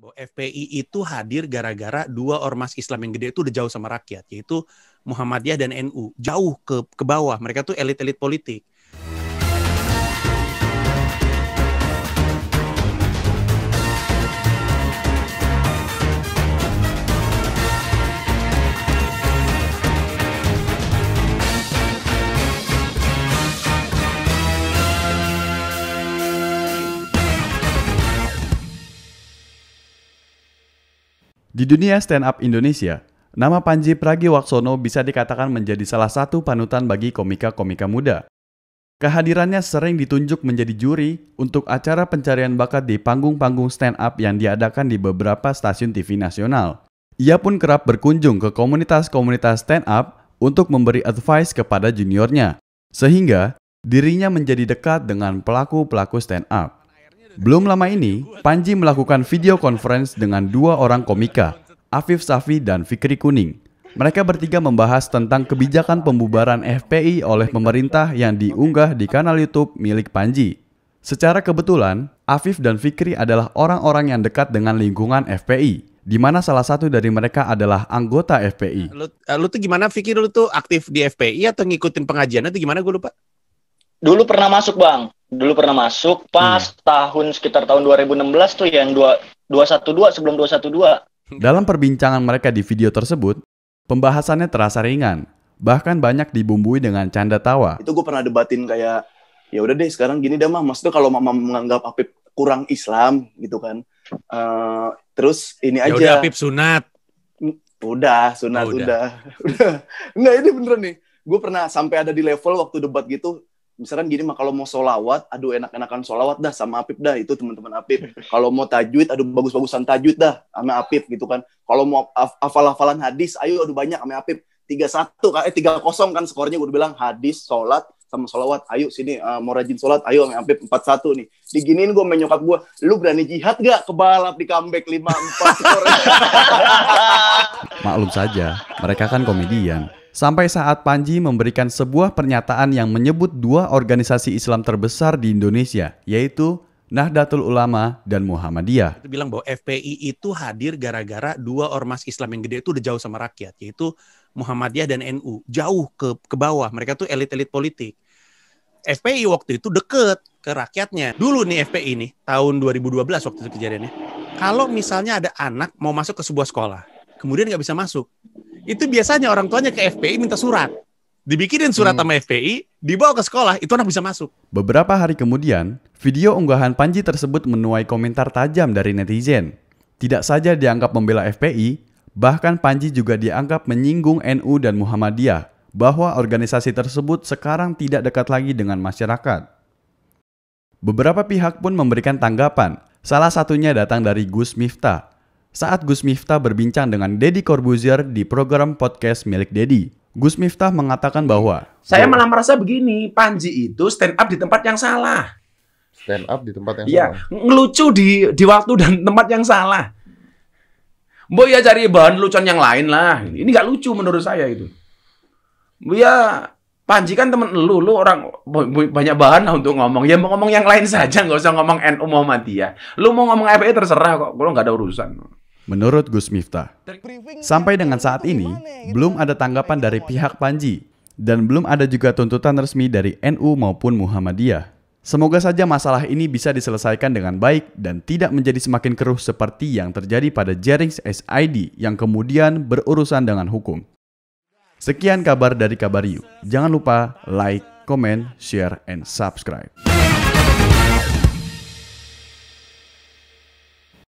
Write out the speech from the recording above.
bahwa FPI itu hadir gara-gara dua ormas Islam yang gede itu udah jauh sama rakyat, yaitu Muhammadiyah dan NU. Jauh ke ke bawah, mereka tuh elit-elit politik. Di dunia stand up Indonesia, nama Panji Pragiwaksono bisa dikatakan menjadi salah satu panutan bagi komika-komika muda. Kehadirannya sering ditunjuk menjadi juri untuk acara pencarian bakat di panggung-panggung stand up yang diadakan di beberapa stasiun TV nasional. Ia pun kerap berkunjung ke komunitas-komunitas stand up untuk memberi advice kepada juniornya, sehingga dirinya menjadi dekat dengan pelaku-pelaku stand up. Belum lama ini, Panji melakukan video conference dengan dua orang komika, Afif Safi dan Fikri Kuning. Mereka bertiga membahas tentang kebijakan pembubaran FPI oleh pemerintah yang diunggah di kanal YouTube milik Panji. Secara kebetulan, Afif dan Fikri adalah orang-orang yang dekat dengan lingkungan FPI, di mana salah satu dari mereka adalah anggota FPI. Lu, eh, lu tuh gimana Fikri lu tuh aktif di FPI atau ngikutin pengajian atau gimana gue lupa? Dulu pernah masuk bang, dulu pernah masuk pas hmm. tahun sekitar tahun 2016 tuh yang dua 212 sebelum 212. Dalam perbincangan mereka di video tersebut, pembahasannya terasa ringan, bahkan banyak dibumbui dengan canda tawa. Itu gue pernah debatin kayak ya udah deh sekarang gini dah mah maksudnya kalau mama menganggap Apip kurang Islam gitu kan. Uh, terus ini ya aja. Yaudah, Apip sunat. Udah, sunat oh, udah. udah. nah ini beneran nih. Gue pernah sampai ada di level waktu debat gitu misalkan gini mah kalau mau solawat aduh enak-enakan solawat dah sama Apip dah itu teman-teman Apip kalau mau tajwid aduh bagus-bagusan tajwid dah sama Apip gitu kan kalau mau hafal-hafalan hadis ayo aduh banyak sama Apip tiga satu eh tiga kosong kan skornya gue udah bilang hadis solat sama solawat ayo sini uh, mau rajin solat ayo sama Apip empat satu nih diginin gue menyokap gue lu berani jihad gak ke balap di comeback lima empat maklum saja mereka kan komedian Sampai saat Panji memberikan sebuah pernyataan yang menyebut dua organisasi Islam terbesar di Indonesia, yaitu Nahdlatul Ulama dan Muhammadiyah. Bilang bahwa FPI itu hadir gara-gara dua ormas Islam yang gede itu udah jauh sama rakyat, yaitu Muhammadiyah dan NU. Jauh ke ke bawah, mereka tuh elit-elit politik. FPI waktu itu deket ke rakyatnya. Dulu nih FPI ini, tahun 2012 waktu itu kejadiannya. Kalau misalnya ada anak mau masuk ke sebuah sekolah, kemudian nggak bisa masuk, itu biasanya orang tuanya ke FPI minta surat. Dibikinin surat hmm. sama FPI, dibawa ke sekolah, itu anak bisa masuk. Beberapa hari kemudian, video unggahan Panji tersebut menuai komentar tajam dari netizen. Tidak saja dianggap membela FPI, bahkan Panji juga dianggap menyinggung NU dan Muhammadiyah bahwa organisasi tersebut sekarang tidak dekat lagi dengan masyarakat. Beberapa pihak pun memberikan tanggapan, salah satunya datang dari Gus Miftah, saat Gus Miftah berbincang dengan Deddy Corbuzier di program podcast milik Deddy, Gus Miftah mengatakan bahwa saya malah merasa begini, Panji itu stand up di tempat yang salah. Stand up di tempat yang ya, salah. ngelucu di di waktu dan tempat yang salah. Mbok ya cari bahan lucuan yang lain lah. Ini nggak lucu menurut saya itu. Mbok ya Panji kan temen lu, lu orang banyak bahan lah untuk ngomong. Ya mau ngomong yang lain saja, nggak usah ngomong NU Muhammadiyah. Lu mau ngomong FPI e terserah kok, lu nggak ada urusan. Menurut Gus Miftah, sampai dengan saat ini gitu. belum ada tanggapan dari pihak Panji dan belum ada juga tuntutan resmi dari NU maupun Muhammadiyah. Semoga saja masalah ini bisa diselesaikan dengan baik dan tidak menjadi semakin keruh seperti yang terjadi pada Jerings SID yang kemudian berurusan dengan hukum. Sekian kabar dari Kabar You. Jangan lupa like, comment, share, and subscribe.